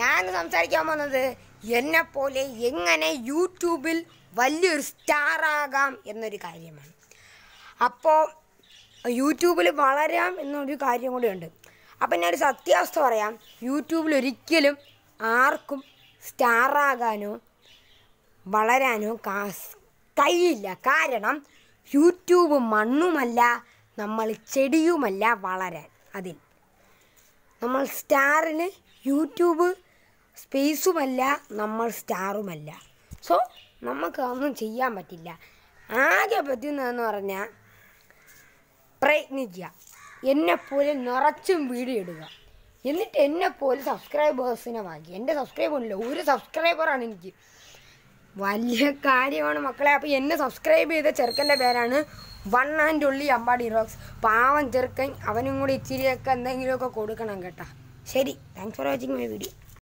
ഞാൻ സംസാരിക്കാൻ വന്നത് എന്നെപ്പോലെ എങ്ങനെ യൂട്യൂബിൽ വലിയൊരു സ്റ്റാർ ആകാം എന്നൊരു കാര്യമാണ് അപ്പോൾ യൂട്യൂബിൽ വളരാം എന്നൊരു കാര്യം കൂടിയുണ്ട് അപ്പം ഞാൻ ഒരു സത്യാവസ്ഥ പറയാം യൂട്യൂബിൽ ഒരിക്കലും ആർക്കും സ്റ്റാർ ആകാനോ വളരാനോ കാ കഴിയില്ല കാരണം യൂട്യൂബ് മണ്ണുമല്ല നമ്മൾ ചെടിയുമല്ല വളരാൻ അതിൽ നമ്മൾ സ്റ്റാറിന് യൂട്യൂബ് സ്പേസുമല്ല നമ്മൾ സ്റ്റാറുമല്ല സോ നമുക്ക് ഒന്നും ചെയ്യാൻ പറ്റില്ല ആകെ പറ്റുന്നതെന്ന് പറഞ്ഞാൽ പ്രയത്നിക്കുക എന്നെപ്പോലെ നിറച്ചും വീഡിയോ ഇടുക എന്നിട്ട് എന്നെപ്പോലെ സബ്സ്ക്രൈബേഴ്സിനെ വാങ്ങി എൻ്റെ സബ്സ്ക്രൈബർ സബ്സ്ക്രൈബറില്ല ഒരു സബ്സ്ക്രൈബറാണ് എനിക്ക് വലിയ കാര്യമാണ് മക്കളെ അപ്പോൾ എന്നെ സബ്സ്ക്രൈബ് ചെയ്ത ചെറുക്കൻ്റെ പേരാണ് വൺ ആൻഡ് ഉള്ളി അമ്പാടി റോക്സ് പാവം ചെറുക്കൻ അവനും കൂടി ഇച്ചിരിയൊക്കെ എന്തെങ്കിലുമൊക്കെ കൊടുക്കണം കേട്ടോ Sherry, thanks for watching my video.